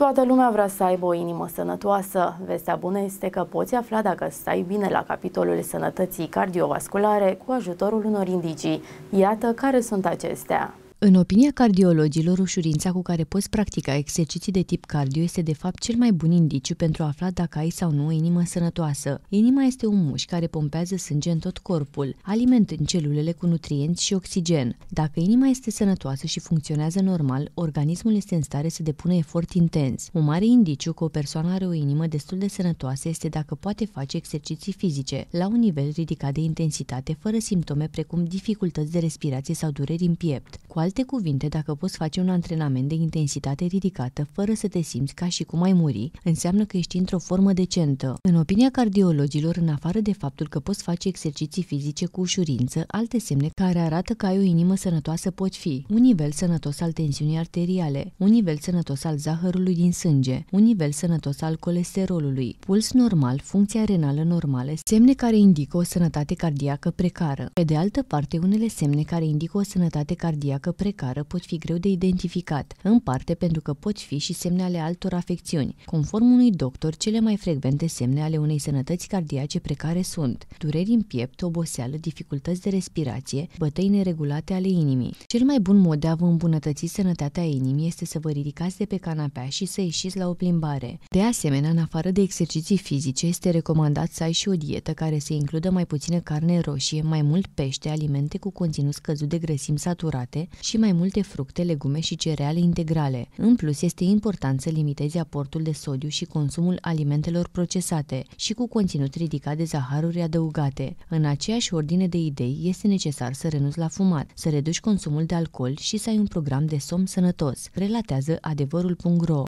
Toată lumea vrea să aibă o inimă sănătoasă. Vestea bună este că poți afla dacă stai bine la capitolul sănătății cardiovasculare cu ajutorul unor indicii. Iată care sunt acestea. În opinia cardiologilor, ușurința cu care poți practica exerciții de tip cardio este de fapt cel mai bun indiciu pentru a afla dacă ai sau nu o inimă sănătoasă. Inima este un mușchi care pompează sânge în tot corpul, alimentând celulele cu nutrienți și oxigen. Dacă inima este sănătoasă și funcționează normal, organismul este în stare să depună efort intens. Un mare indiciu că o persoană are o inimă destul de sănătoasă este dacă poate face exerciții fizice, la un nivel ridicat de intensitate, fără simptome precum dificultăți de respirație sau dureri în piept. Cu alte cuvinte, dacă poți face un antrenament de intensitate ridicată fără să te simți ca și cum ai muri, înseamnă că ești într-o formă decentă. În opinia cardiologilor, în afară de faptul că poți face exerciții fizice cu ușurință, alte semne care arată că ai o inimă sănătoasă pot fi un nivel sănătos al tensiunii arteriale, un nivel sănătos al zahărului din sânge, un nivel sănătos al colesterolului, puls normal, funcția renală normală, semne care indică o sănătate cardiacă precară. Pe de altă parte, unele semne care indică o sănătate cardiacă precară pot fi greu de identificat, în parte pentru că pot fi și semne ale altor afecțiuni. Conform unui doctor, cele mai frecvente semne ale unei sănătăți cardiace precare sunt dureri în piept, oboseală, dificultăți de respirație, bătăi neregulate ale inimii. Cel mai bun mod de a vă îmbunătăți sănătatea inimii este să vă ridicați de pe canapea și să ieșiți la o plimbare. De asemenea, în afară de exerciții fizice, este recomandat să ai și o dietă care să includă mai puțină carne roșie, mai mult pește, alimente cu conținut scăzut de grăsimi saturate și mai multe fructe, legume și cereale integrale. În plus, este important să limitezi aportul de sodiu și consumul alimentelor procesate și cu conținut ridicat de zaharuri adăugate. În aceeași ordine de idei, este necesar să renunți la fumat, să reduci consumul de alcool și să ai un program de somn sănătos, relatează adevărul.ro.